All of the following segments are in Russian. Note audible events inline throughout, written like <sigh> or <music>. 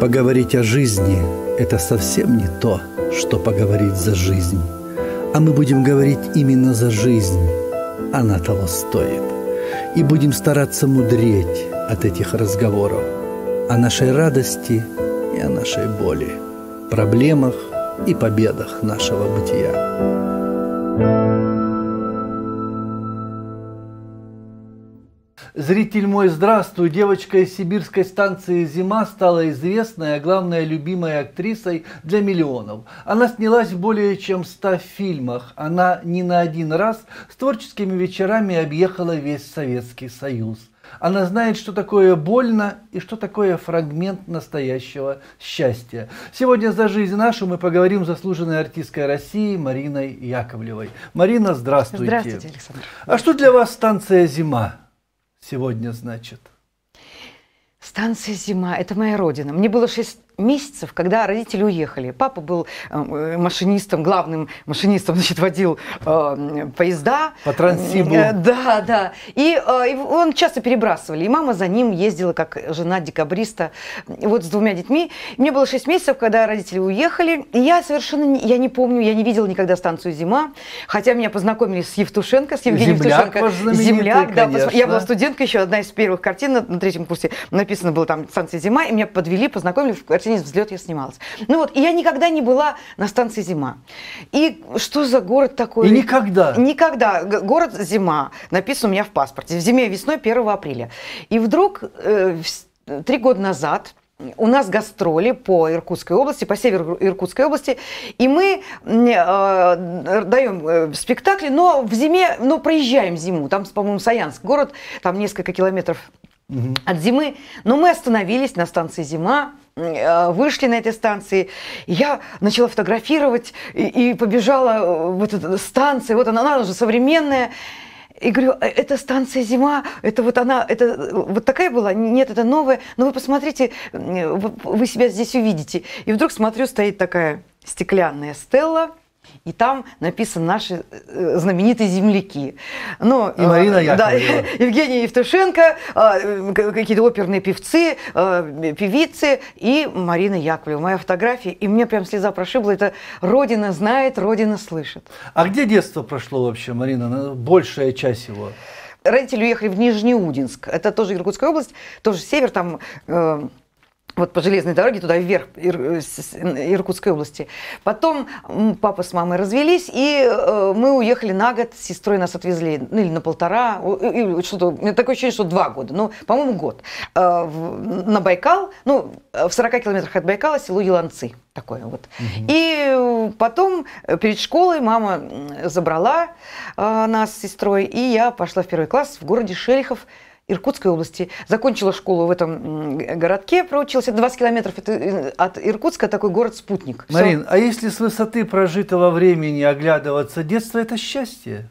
Поговорить о жизни – это совсем не то, что поговорить за жизнь. А мы будем говорить именно за жизнь. Она того стоит. И будем стараться мудреть от этих разговоров. О нашей радости и о нашей боли. Проблемах и победах нашего бытия. Зритель мой, здравствуй. Девочка из сибирской станции «Зима» стала известной, а главное, любимой актрисой для миллионов. Она снялась в более чем 100 фильмах. Она не на один раз с творческими вечерами объехала весь Советский Союз. Она знает, что такое больно и что такое фрагмент настоящего счастья. Сегодня за жизнь нашу мы поговорим с заслуженной артисткой России Мариной Яковлевой. Марина, здравствуйте. Здравствуйте, Александр. А что для вас станция «Зима»? сегодня значит? Станция «Зима» — это моя родина. Мне было шесть месяцев, когда родители уехали. Папа был э, э, машинистом, главным машинистом, <laughs> значит, водил э, поезда. По Транссибу. Э, да, да. И э, он часто перебрасывали. И мама за ним ездила, как жена декабриста, вот с двумя детьми. Мне было 6 месяцев, когда родители уехали. И я совершенно, не, я не помню, я не видела никогда станцию «Зима», хотя меня познакомили с Евтушенко, с Евгением Земляк Евтушенко. Земляк, да. Я была студентка еще, одна из первых картин на, на третьем курсе. Написано было там «Станция «Зима», и меня подвели, познакомили в картине гостиниц «Взлет» я снималась. Ну вот, и я никогда не была на станции «Зима». И что за город такой? И никогда? Никогда. Город «Зима» написан у меня в паспорте. В «Зиме» весной 1 апреля. И вдруг э, три года назад у нас гастроли по Иркутской области, по северу Иркутской области, и мы э, даем э, спектакли, но в зиме, но ну, проезжаем зиму. Там, по-моему, Саянск город, там несколько километров угу. от зимы. Но мы остановились на станции «Зима», Э, вышли на этой станции. я начала фотографировать и, и побежала э, в эту э, станцию. Вот она, она уже современная. И говорю, это станция «Зима», это вот она, это вот такая была? Нет, это новая. Но вы посмотрите, вы себя здесь увидите. И вдруг смотрю, стоит такая стеклянная стелла – и там написаны наши э, э, знаменитые земляки. ну и Марина э, Яковлева. Да, <laughs> Евгений Евтушенко, какие-то оперные певцы, певицы и Марина Яковлева. Моя фотография, и мне прям слеза прошибла. Это «Родина знает, Родина слышит». А где детство прошло вообще, Марина? Большая часть его. Родители уехали в Нижнеудинск. Это тоже Иркутская область, тоже север, там... Э вот по железной дороге туда вверх э, Иркутской области. Потом папа с мамой развелись, и э, мы уехали на год, с сестрой нас отвезли, ну или на полтора, или что-то, такое ощущение, что два года, ну, по-моему, год, э, на Байкал, ну, в 40 километрах от Байкала село Еланцы такое вот. Угу. И потом перед школой мама забрала нас с сестрой, и я пошла в первый класс в городе Шелихов, Иркутской области. Закончила школу в этом городке, проучилась 20 километров э, от Иркутска, такой город-спутник. Марин, Все. а если с высоты прожитого времени оглядываться, детство – это счастье?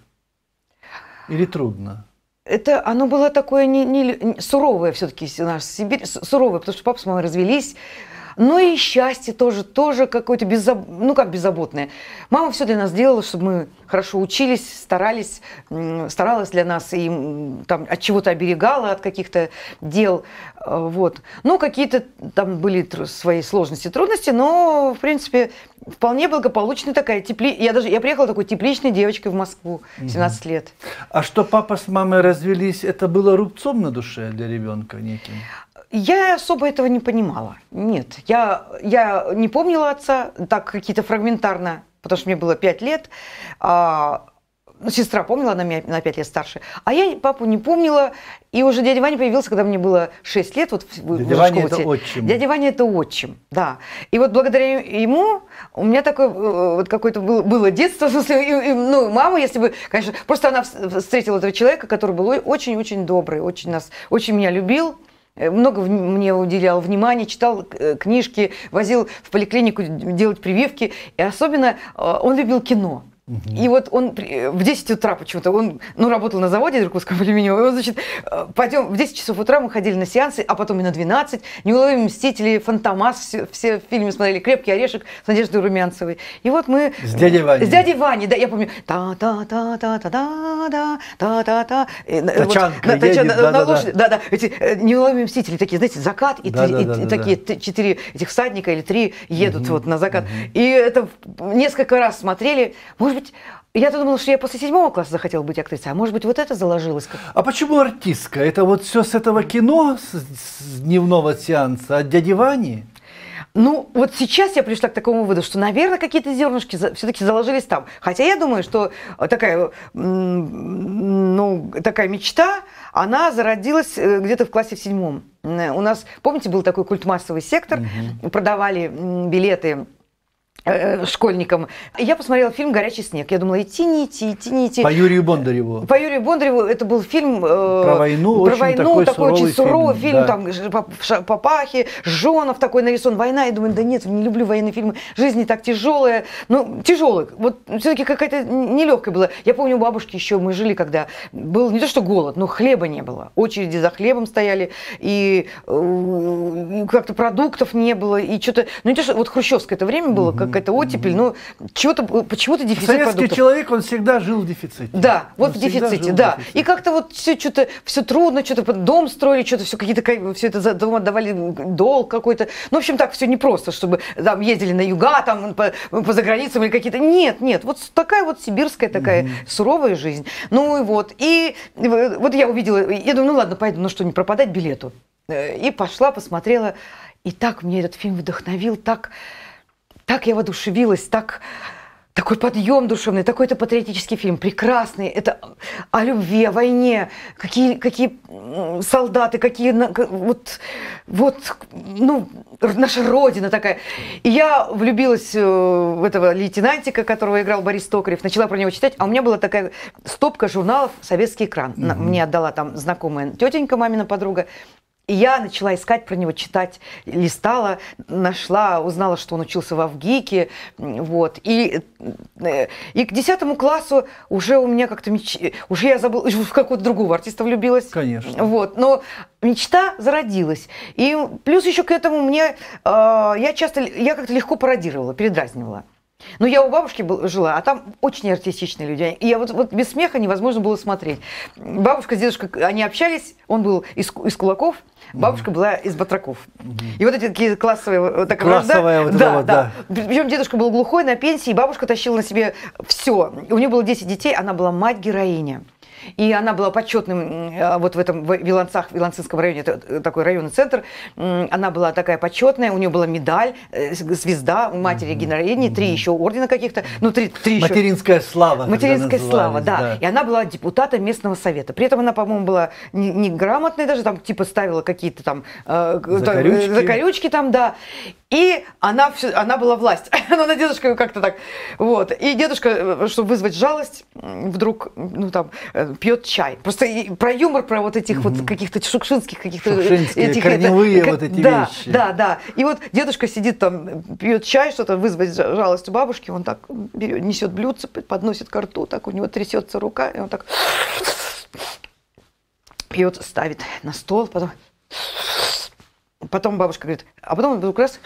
Или трудно? Это оно было такое не, не суровое все-таки у Сибирь, суровое, потому что папа с мамой развелись, но ну и счастье тоже, тоже какое-то беззаб... ну как беззаботное. Мама все для нас делала, чтобы мы хорошо учились, старались, старалась для нас и там от чего-то оберегала, от каких-то дел, э, вот. Ну, какие-то там были свои сложности, трудности, но, в принципе, вполне благополучная такая тепли... Я даже, я приехала такой тепличной девочкой в Москву, 17 угу. лет. А что папа с мамой развелись, это было рубцом на душе для ребенка неким? Я особо этого не понимала. Нет, я, я не помнила отца, так какие-то фрагментарно, потому что мне было 5 лет. А, ну, сестра помнила, она меня на 5 лет старше. А я папу не помнила. И уже дядя Ваня появился, когда мне было 6 лет. Вот в, дядя в Ваня это отчим. Дядя Ваня это отчим, да. И вот благодаря ему у меня такое э, вот какое-то было, было детство. В смысле, и, и, ну, мама, если бы, конечно, просто она встретила этого человека, который был очень-очень добрый, очень нас, очень меня любил. Э, много мне уделял внимания, читал э, книжки, возил в поликлинику делать прививки. И особенно э, он любил кино. Угу. И вот он э, в 10 утра почему-то, он ну, работал на заводе иркутском алюминиевом, он, значит, э, пойдем, в 10 часов утра мы ходили на сеансы, а потом и на 12, «Неуловимые мстители», «Фантомас», все, все фильмы смотрели, «Крепкий орешек» с Надеждой Румянцевой. И вот мы... С дядей э, Ваней. С дядей Ваней, да, я помню. Та-та-та-та-та-та-та, та-та-та. Тачанка, вот, едет, да да эти «Неуловимые мстители», такие, знаете, закат, и, да, три, да, да, да, такие да. четыре этих всадника или три едут угу. вот на закат. Угу. И это несколько раз смотрели, может быть, я-то думала, что я после седьмого класса захотела быть актрисой, а может быть, вот это заложилось как А почему артистка? Это вот все с этого кино, с, с дневного сеанса, от дяди Вани? Ну, вот сейчас я пришла к такому выводу, что, наверное, какие-то зернышки все-таки заложились там. Хотя я думаю, что э, такая, ну, такая мечта, она зародилась э, где-то в классе в седьмом. Э, у нас, помните, был такой культ массовый сектор, угу. продавали билеты Э, э, школьникам. Я посмотрела фильм «Горячий снег». Я думала, идти, не идти, идти, не идти. По Юрию Бондареву. По Юрию Бондареву. Это был фильм... Э, про войну. Про очень войну, такой, такой очень суровый фильм. фильм да. Там Папахи, Жонов такой нарисован. Война. Я думаю, да нет, не люблю военные фильмы. Жизнь не так тяжелая. Ну, тяжелая. Вот все-таки какая-то нелегкая была. Я помню, у бабушки еще мы жили, когда был не то что голод, но хлеба не было. Очереди за хлебом стояли. И э, как-то продуктов не было. И что-то... Ну, не то, что... Вот хрущевское это время было, как какая-то оттепель, ну, чего-то, э, почему-то дефицит Советский продуктов. человек, он всегда жил в дефиците. Да, вот он в дефиците, да. В дефиците. И как-то вот все что-то, все трудно, что-то дом строили, что-то все какие-то, все это за дом отдавали, долг какой-то. Ну, в общем, так все непросто, чтобы там ездили на юга, там по, по заграницам или какие-то. Нет, нет, вот такая вот сибирская такая mm-hmm. суровая жизнь. Ну и вот, и вот я увидела, я думаю, ну ладно, пойду, ну что, не пропадать билету. Э, и пошла, посмотрела, и так мне этот фильм вдохновил, так так я воодушевилась, так такой подъем душевный, такой-то патриотический фильм, прекрасный, это о любви, о войне, какие, какие солдаты, какие, вот, вот, ну, наша родина такая. И я влюбилась э, в этого лейтенантика, которого играл Борис Токарев, начала про него читать, а у меня была такая стопка журналов «Советский экран». Угу. Мне отдала там знакомая тетенька, мамина подруга, и я начала искать про него, читать, листала, нашла, узнала, что он учился в Авгике, вот. И, э, и к десятому классу уже у меня как-то меч... уже я забыла, в какого-то другого артиста влюбилась. Конечно. Вот, но мечта зародилась. И плюс еще к этому мне, э, я часто, я как-то легко пародировала, передразнивала. Ну я у бабушки был, жила, а там очень артистичные люди. И я вот, вот без смеха невозможно было смотреть. Бабушка с дедушкой, они общались, он был из, из кулаков, бабушка mm. была из батраков. Mm. И вот эти такие классовые, вот такая Классовая Вот да, вот, да, да. Причем дедушка был глухой, на пенсии, и бабушка тащила на себе все. У нее было 10 детей, она была мать-героиня и она была почетным, э, вот в этом в Виланцах, в Виланцинском районе, э, такой районный центр, она была такая почетная, у нее была медаль, э, звезда у матери генералини, три еще ордена каких-то, ну три, три еще. Материнская слава. Материнская слава, да. да. И она была депутатом местного совета. При этом она, по-моему, была неграмотной даже, там типа ставила какие-то там закорючки. закорючки там, да. И она, все, она была власть. она <laughs> ну, на дедушку как-то так. Вот. И дедушка, э, чтобы вызвать жалость, вдруг ну, там, э, пьет чай. Просто и, про юмор, про вот этих вот каких-то шукшинских, каких-то... Э, этих, корневые это, вот эти да, вещи. Да, да. И вот дедушка сидит там, пьет чай, что-то вызвать жалость у бабушки. Он так берет, несет блюдце, подносит ко рту, так у него трясется рука, и он так <sniffs> пьет, ставит на стол, потом Потом бабушка говорит, а потом вдруг раз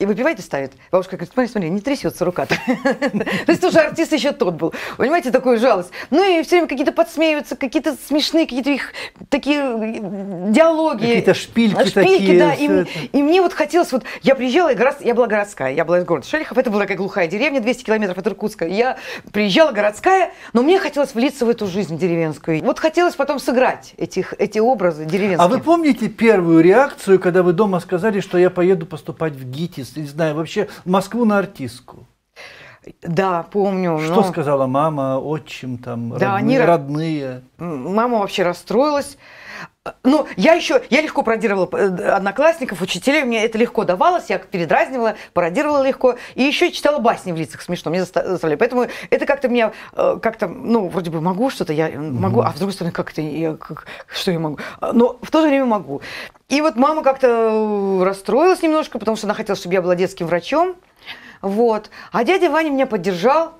и выпивает и ставит. Бабушка говорит, смотри, смотри, не трясется рука <laughs> -то. есть уже артист еще тот был. Понимаете, такую жалость. Ну и все время какие-то подсмеиваются, какие-то смешные, какие-то их такие э, диалоги. Какие-то шпильки, шпильки такие. да. И, мне вот хотелось, вот я приезжала, я была городская, я была из города Шелихов, это была такая глухая деревня, 200 километров от Иркутска. Я приезжала городская, но мне хотелось влиться в эту жизнь деревенскую. Вот хотелось потом сыграть этих, эти образы деревенские. А вы помните первую реакцию, когда вы дома сказали, что я поеду поступать в ГИТИ? артист, не знаю, вообще Москву на артистку. Да, помню. Что но... сказала мама, отчим, там, да, родные, они... родные? Мама вообще расстроилась ну, я еще, я легко пародировала э, одноклассников, учителей, мне это легко давалось, я передразнивала, пародировала легко, и еще читала басни в лицах, смешно, мне заставляли. Поэтому это как-то меня, э, как-то, ну, вроде бы могу что-то, я могу, mm-hmm. а с другой стороны, как-то, я, как, что я могу? А, но в то же время могу. И вот мама как-то э, расстроилась немножко, потому что она хотела, чтобы я была детским врачом, вот. А дядя Ваня меня поддержал,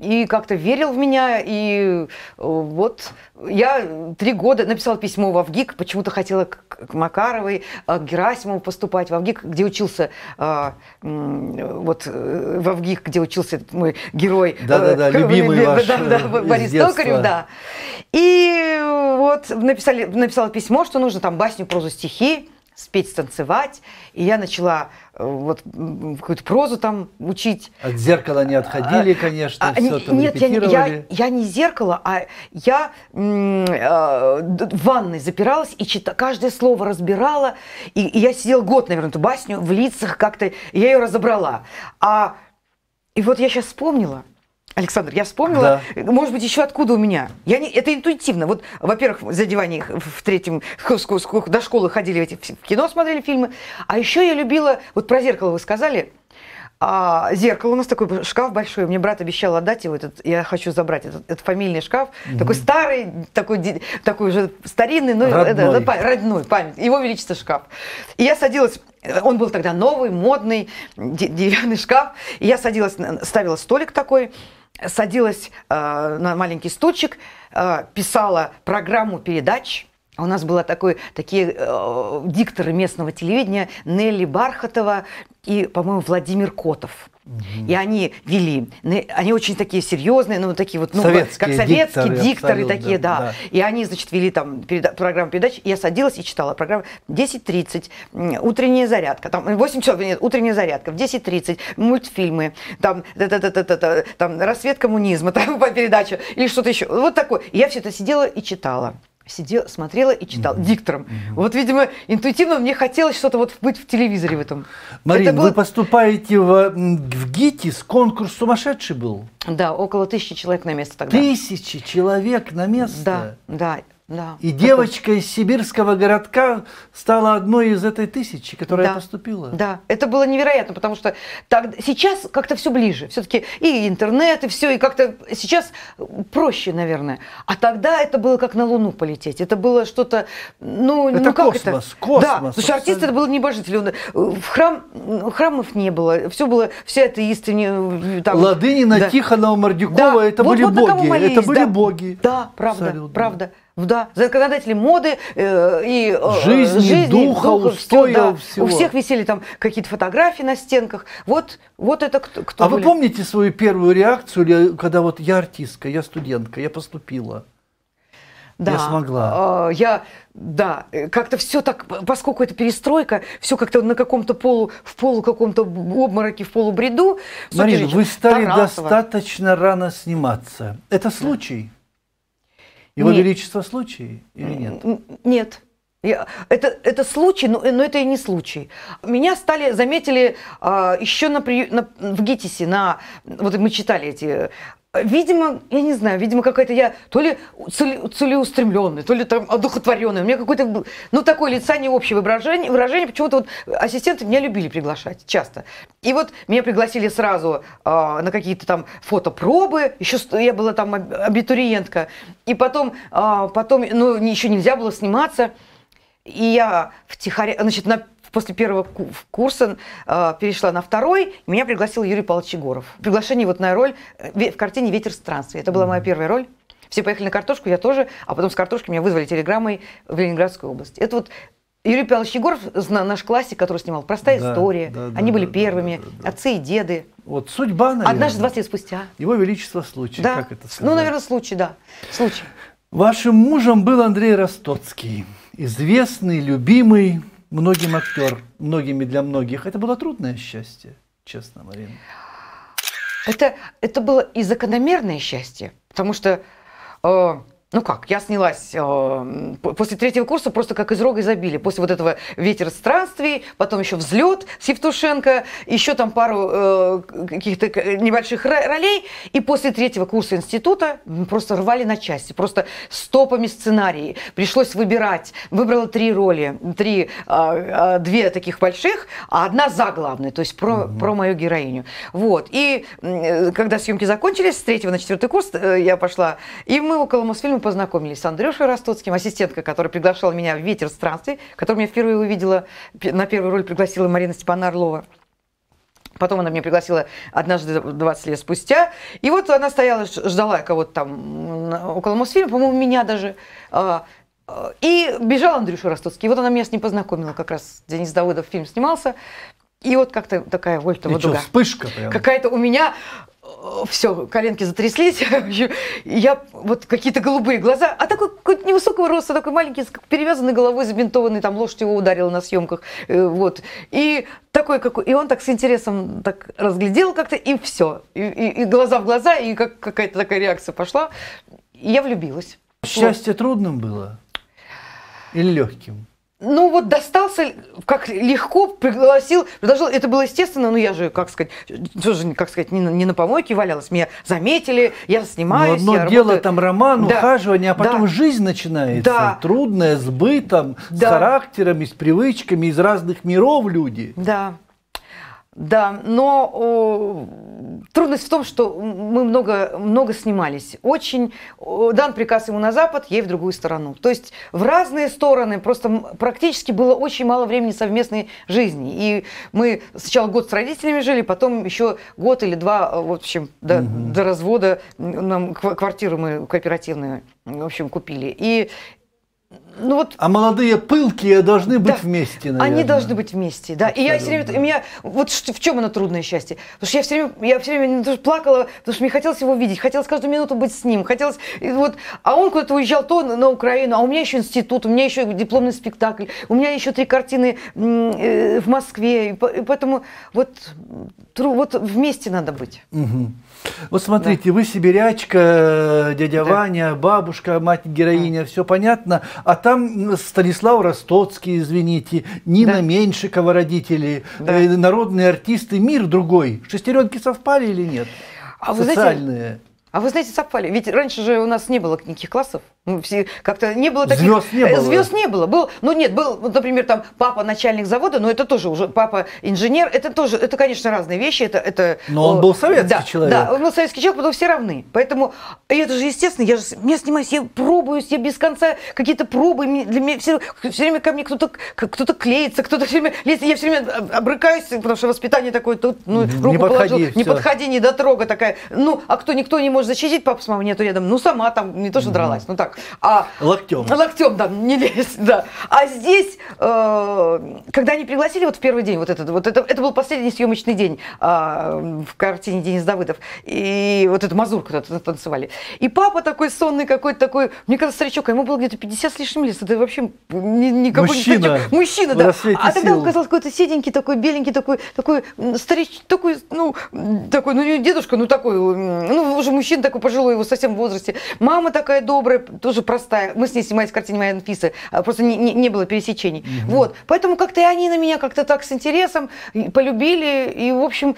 и как-то верил в меня, и э, вот я три года написала письмо в Авгик, почему-то хотела к Макаровой, э, к Герасимову поступать в Авгик, где учился, э, вот в Авгик, где учился мой герой. Да-да-да, <laughs> любимый ваш да, да, Борис Токарев, да. И вот написали, написала письмо, что нужно там басню, прозу, стихи спеть, танцевать. И я начала э, вот какую-то прозу там учить. От зеркала не отходили, а, конечно, а, все там Нет, я, я, я не зеркало, а я э, в ванной запиралась и чита, каждое слово разбирала. И, и я сидела год, наверное, эту басню в лицах как-то, я ее разобрала. А, и вот я сейчас вспомнила – Александр, я вспомнила, да. может быть, еще откуда у меня. Я не, это интуитивно. Вот, во-первых, за диване в третьем <laughs> до школы ходили, эти, в кино смотрели фильмы. А еще я любила, вот про зеркало вы сказали, а зеркало у нас такой шкаф большой. Мне брат обещал отдать его. Этот, я хочу забрать этот, этот фамильный шкаф. Угу. Такой старый, такой, такой уже старинный, но родной. Это, это, память, родной память. Его величество шкаф. И я садилась. Э, он был тогда новый, модный, деревянный шкаф. И я садилась, ставила столик такой садилась э, на маленький стульчик, э, писала программу передач. А у нас была такой, такие э, дикторы местного телевидения Нелли Бархатова и, по-моему, Владимир Котов. И они вели, они очень такие серьезные, ну такие вот, ну советские как советские дикторы, дикторы такие, да, да. да. И они, значит, вели там переда- программу передач. Я садилась и читала программу 10.30, утренняя зарядка, там 8 часов, нет, утренняя зарядка, в 10.30 мультфильмы, там, да -да -да -да там рассвет коммунизма, <laughs> там по передаче или что-то еще. Вот такое. Я все это сидела и читала сидела, смотрела и читал mm-hmm. диктором. Mm-hmm. Вот, видимо, интуитивно мне хотелось что-то вот быть в телевизоре в этом. Марина, Это было... вы поступаете в, в ГИТИС, конкурс сумасшедший был. Да, около тысячи человек на место тогда. Тысячи человек на место? Да, да. Да. И девочка из сибирского городка стала одной из этой тысячи, которая да. поступила. Да, это было невероятно, потому что так, сейчас как-то все ближе. Все-таки и интернет, и все, и как-то сейчас проще, наверное. А тогда это было как на Луну полететь. Это было что-то, ну, это ну как космос, это? космос. Да, потому что артист это был небожитель. Он, э, в храм, храмов не было. Все было, все это истинные... Э, там, Ладынина, да. Тихонова, Мордюкова, да. это вот, были вот боги. это да. были боги. Да, правда, Абсолютно. правда. Да, законодатели моды э, и э, жизни, жизни, духа, духа устоя, все, да. всего. У всех висели там какие-то фотографии на стенках. Вот, вот это кто, кто А были? вы помните свою первую реакцию, э, когда вот я артистка, я студентка, я поступила? Да. Я смогла. А, я, да, э, как-то все так, поскольку это перестройка, все как-то на каком-то полу, в полу каком-то обмороке, в полубреду. Марина, вы стали Тарасова. достаточно рано сниматься. Это случай? Да. Его нет. величество случай или нет? Нет. Я, это, это случай, но, но это и не случай. Меня стали, заметили э, а, еще на при, на, в ГИТИСе, на, вот мы читали эти Видимо, я не знаю, видимо, какая-то я то ли целеустремленная, то ли там одухотворенная. У меня какое-то, ну, такое лица не общее выражение. выражение Почему-то вот ассистенты меня любили приглашать часто. И вот меня пригласили сразу э, на какие-то там фотопробы. Еще я была там абитуриентка. И потом, э, потом ну, еще нельзя было сниматься. И я втихаря, значит, на после первого курса э, перешла на второй, меня пригласил Юрий Павлович Егоров. Приглашение вот на роль э, в картине «Ветер странствий». Это была моя первая роль. Все поехали на картошку, я тоже, а потом с картошки меня вызвали телеграммой в Ленинградскую область. Это вот Юрий Павлович Егоров, наш классик, который снимал «Простая да, история», да, они да, были да, первыми, да, да, да. отцы и деды. Вот судьба, наверное. Однажды 20 лет спустя. Его величество случай, да. как это ну, сказать. Ну, наверное, случай, да, случай. Вашим мужем был Андрей Ростоцкий, известный, любимый, многим актер, многими для многих. Это было трудное счастье, честно, Марина. Это, это было и закономерное счастье, потому что э, ну как, я снялась э, после третьего курса просто как из рога изобилия. После вот этого «Ветер странствий», потом еще «Взлет» с Евтушенко, еще там пару э, каких-то небольших ролей. И после третьего курса института просто рвали на части, просто стопами сценарии. Пришлось выбирать. Выбрала три роли, три, э, две таких больших, а одна за главной, то есть про, угу. про мою героиню. Вот. И э, когда съемки закончились, с третьего на четвертый курс э, я пошла, и мы около Мосфильма познакомились с Андрюшей Ростоцким, ассистентка, которая приглашала меня в «Ветер странствий», которую я впервые увидела, на первую роль пригласила Марина Степана Орлова. Потом она меня пригласила однажды 20 лет спустя. И вот она стояла, ждала кого-то там около Мосфильма, по-моему, меня даже. А, а, и бежал Андрюша Ростоцкий. И вот она меня с ним познакомила как раз. Денис Давыдов фильм снимался. И вот как-то такая вольтова дуга. Вспышка прям. Какая-то у меня Э, все, коленки затряслись, <laughs> я вот какие-то голубые глаза, а такой какой-то невысокого роста, такой маленький, с перевязанной головой, забинтованный, там лошадь его ударила на съемках, э, вот, и такой как и он так с интересом так разглядел как-то, и все, и, и, и глаза в глаза, и как, какая-то такая реакция пошла, и я влюбилась. Счастье вот. трудным было или легким? ну вот достался, как легко пригласил, предложил, это было естественно, но ну, я же, как сказать, тоже, как сказать, не на, не на помойке валялась, меня заметили, я снимаюсь, Но ну, одно я дело работаю. там роман, да. ухаживание, а потом да. жизнь начинается, да. трудная, с бытом, да. с характерами, с привычками, из разных миров люди. Да. Да, но о, трудность в том, что мы много, много снимались. Очень дан приказ ему на запад, ей в другую сторону. То есть в разные стороны просто практически было очень мало времени совместной жизни. И мы сначала год с родителями жили, потом еще год или два, э, в общем, до, угу. до развода нам квартиру мы кооперативную, в общем, купили. И ну вот. А молодые пылкие должны быть да, вместе, наверное. Они должны быть вместе, да. Абсолютно. И я все время, у меня, вот в чем оно трудное счастье? Потому что я все время, я все время плакала, потому что мне хотелось его видеть, хотелось каждую минуту быть с ним, хотелось, вот, а он куда-то уезжал то на Украину, а у меня еще институт, у меня еще дипломный спектакль, у меня еще три картины э, в Москве, и поэтому вот, вот вместе надо быть. Угу. Вот смотрите, да. вы сибирячка, дядя да. Ваня, бабушка, мать героиня, да. все понятно. А там Станислав Ростоцкий, извините, Нина да. Меньшикова родители, да. Э, народные артисты, мир другой. Шестеренки совпали или нет? А Социальные. Вы знаете, а вы знаете, совпали. Ведь раньше же у нас не было никаких классов. Мы все как-то не было таких... Звезд не э, было. Звезд не было. Был, ну нет, был, например, там папа начальник завода, но это тоже уже папа инженер. Это тоже, это, конечно, разные вещи. Это, это, но он э, был советский да, человек. Да, он был советский человек, потому все равны. Поэтому и это же естественно. Я же я снимаюсь, я пробуюсь, я без конца какие-то пробы. Для меня все, все время ко мне кто-то кто-то клеится, кто-то все время лезет. Я все время обрыкаюсь, потому что воспитание такое, тут, ну, руку не подходи, положил. Все. Не подходи, не дотрога такая. Ну, а кто, никто не может можешь защитить, папа с мамой нету рядом, ну сама там не то что дралась, ну так. А, локтем. Локтем, да, не лезь, да. А здесь, э, когда они пригласили вот в первый день, вот этот, вот это, это был последний съемочный день э, в картине Денис Давыдов, и вот эту мазурку танцевали. И папа такой сонный какой-то такой, мне кажется, старичок, а ему было где-то 50 с лишним лет, это вообще ни, никакой мужчина. не старичок. Мужчина, да. А тогда сил. он казался какой-то седенький, такой беленький, такой, такой старич, такой, ну, такой, ну, дедушка, ну, такой, ну, уже мужчина мужчина такой пожилой, его совсем в возрасте. Мама такая добрая, тоже простая. Мы с ней снимались в картине моей Анфисы, а просто не, не, не было пересечений. Угу. Вот, поэтому как-то и они на меня как-то так с интересом полюбили и, в общем,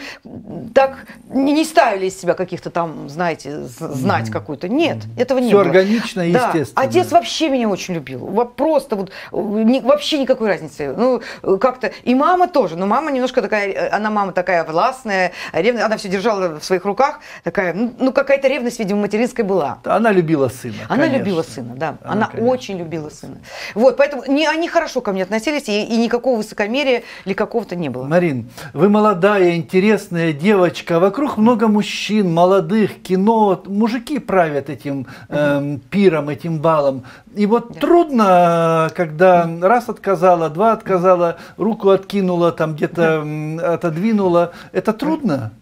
так не, не ставили из себя каких-то там, знаете, знать угу. какую-то. Нет, угу. этого не Все было. Все органично и да. естественно. Отец вообще меня очень любил. Просто вот э, ни, вообще никакой разницы. Ну, э, как-то. И мама тоже. Но мама немножко такая, э, она мама такая властная, ревная. Она все держала в своих руках. Такая, ну, ну какая какая-то ревность, видимо, материнская была. Она любила сына. Она конечно. любила сына, да. Она, она очень любила сына. Вот, поэтому не, они хорошо ко мне относились, и, и никакого высокомерия или какого-то не было. Марин, вы молодая, интересная девочка. Вокруг много мужчин, молодых, кино. Мужики правят этим эм, пиром, этим балом. И вот да. трудно, когда раз отказала, два отказала, руку откинула, там где-то отодвинула. Это трудно?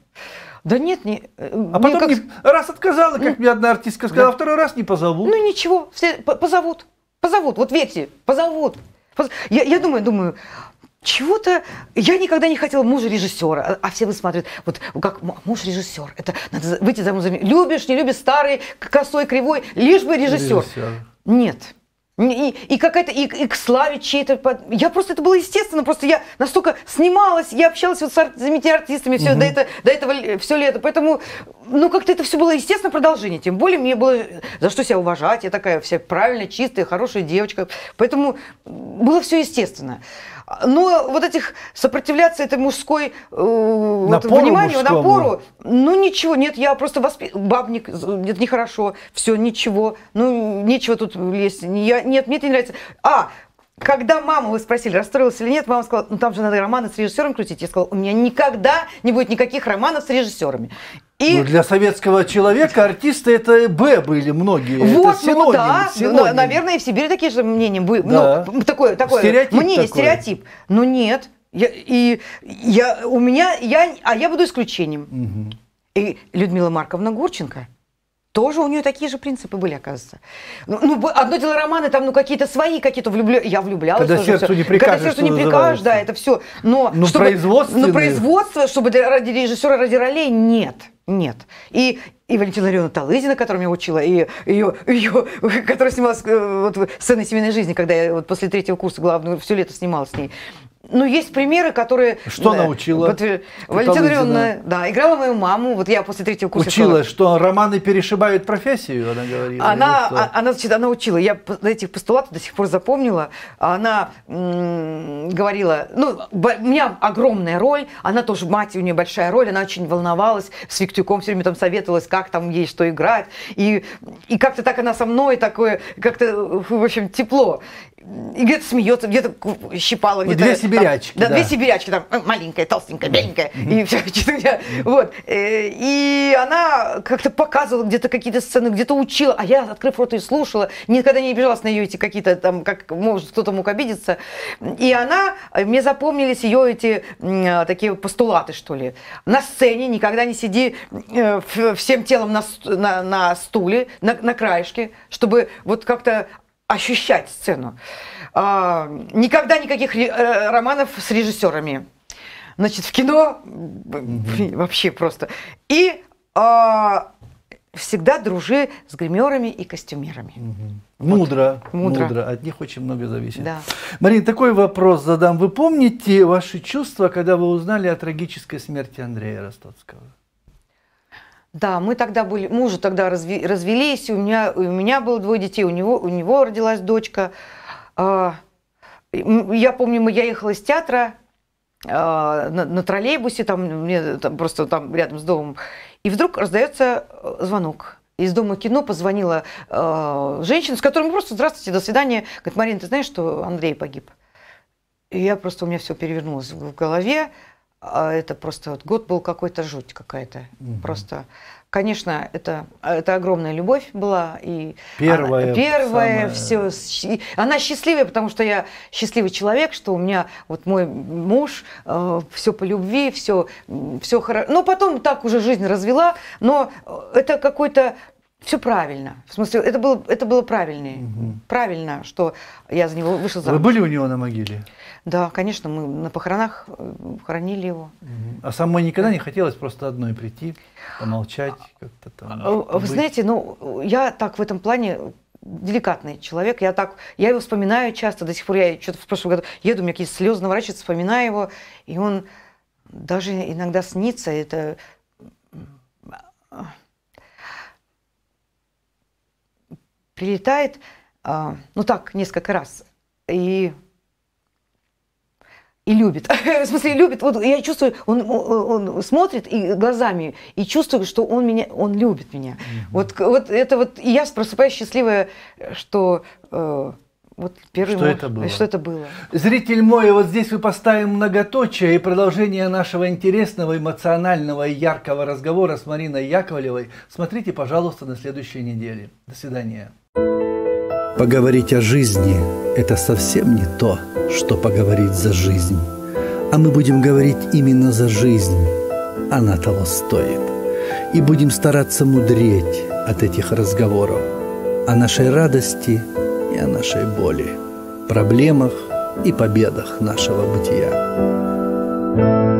Да нет, не. Э, а потом как... не, раз отказала, как ну, мне одна артистка сказала, да. второй раз не позовут. Ну ничего, все, позовут, позовут, вот верьте, позовут. Поз... Я, я думаю, думаю, чего-то я никогда не хотела мужа режиссера, а, а все вы смотрят, вот как муж режиссер, это надо выйти замуж любишь, не любишь, старый, косой, кривой, лишь бы режиссер. режиссер. Нет, и, и как это, и, и к славе чьей-то. Я просто, это было естественно, просто я настолько снималась, я общалась вот с знаменитыми артистами все, угу. до, это, до этого все лето. Поэтому, ну, как-то это все было естественно продолжение. Тем более мне было э, за что себя уважать. Я такая вся правильная, чистая, хорошая девочка. Поэтому было все естественно. Но ну, вот этих сопротивляться этой мужской э, напору вот, вниманию, мужскому. напору, ну ничего, нет, я просто воспит бабник, нет, нехорошо, все, ничего, ну нечего тут лезть, я, нет, мне это не нравится. А, когда маму вы спросили, расстроилась или нет, мама сказала, ну там же надо романы с режиссером крутить. Я сказала, у меня никогда не будет никаких романов с режиссерами. И... Ну, для советского человека артисты это Б были многие. Вот, это ну синоним, ну да, синоним. наверное, и в Сибири такие же мнения были. Ну, да. Ну, такое, такое стереотип мнение, такое. стереотип. Но ну, нет, я, и я, у меня, я, а я буду исключением. Угу. И Людмила Марковна Гурченко – тоже у нее такие же принципы были, оказывается. Ну, ну одно дело романы, там, ну, какие-то свои, какие-то влюблю, я влюблялась. Когда тоже, сердцу все. не прикажешь, Когда сердцу не прикажешь, да, это все. Но, ну, чтобы, производственные... но ну, производство, чтобы ради режиссера, ради ролей, нет. Нет. И, и Валентина Ларионовна Талызина, которая меня учила, и ее, ее которая снималась э, вот, сцены семейной жизни, когда я вот после третьего курса главную все лето снимала с ней. Ну, есть примеры, которые... Что да, она учила? Э, Валентина Ивановна, да, играла мою маму. Вот я после третьего курса... Учила, школы. что романы перешибают профессию, она говорила. Она, она, она, значит, она учила. Я этих постулатов до сих пор запомнила. Она говорила... Ну, у меня огромная роль. Она тоже, мать у нее большая роль. Она очень волновалась. С Виктюком все время там советовалась, как там ей что играть. И, и как-то так она со мной такое... Как-то, в общем, тепло. И где-то смеется, где-то щипала. Ну, где-то, две сибирячки. Там, да, да, две сибирячки, там, маленькая, толстенькая, беленькая. И все, <laughs> что-то вот. Э, и она как-то показывала где-то какие-то сцены, где-то учила. А я, открыв рот и слушала, никогда не обижалась на ее эти какие-то там, как может кто-то мог обидеться. И она, э, мне запомнились ее эти э, такие постулаты, что ли. На сцене никогда не сиди всем телом на, на, на стуле, на, на краешке, чтобы вот как-то ощущать сцену. А, никогда никаких э, романов с режиссерами. Значит, в кино mm-hmm. вообще просто. И а, всегда дружи с гримерами и костюмерами. Mm-hmm. Вот. Мудро, мудро, мудро. От них очень много зависит. Да. Марин, такой вопрос задам. Вы помните ваши чувства, когда вы узнали о трагической смерти Андрея Ростовского? Да, мы тогда были, Мужа уже тогда развелись, у меня, у меня было двое детей, у него, у него родилась дочка. А, я помню, мы, я ехала из театра а, на, на троллейбусе, там, ну, мне, там просто там рядом с домом, и вдруг раздается э, звонок. Из дома кино позвонила а, женщина, с которой мы просто «Здравствуйте, до свидания». Говорит, Марина, ты знаешь, что Андрей погиб? И я просто, у меня все перевернулось в голове. А это просто вот, год был какой-то жуть какая-то. Угу. Просто, конечно, это, это огромная любовь была. И первая. Она, первая, самая... все. она счастливая, потому что я счастливый человек, что у меня вот мой муж, э, все по любви, все, все хорошо. но ну, потом так уже жизнь развела, но э, это какой-то все правильно. В смысле, это было, это было правильнее. Угу. Правильно, что я за него вышел замуж. Вы были у него на могиле? Да, конечно, мы на похоронах э, хоронили его. Угу. А самой никогда не хотелось просто одной прийти, помолчать, а, как-то там. А, вы знаете, ну, я так в этом плане деликатный человек. Я так, я его вспоминаю часто, до сих пор я что-то в прошлом году еду, у меня какие-то слезы наворачиваются, вспоминаю его, и он даже иногда снится, это прилетает, а, ну так, несколько раз, и и любит. <laughs> В смысле, любит. Вот я чувствую, он, он, смотрит и глазами, и чувствую, что он меня, он любит меня. Угу. Вот, вот это вот, и я просыпаюсь счастливая, что э, вот первый что мой... это было? Что это было? Зритель мой, вот здесь мы поставим многоточие и продолжение нашего интересного, эмоционального и яркого разговора с Мариной Яковлевой смотрите, пожалуйста, на следующей неделе. До свидания. Поговорить о жизни – это совсем не то, что поговорить за жизнь. А мы будем говорить именно за жизнь. Она того стоит. И будем стараться мудреть от этих разговоров. О нашей радости – о нашей боли, проблемах и победах нашего бытия. thank you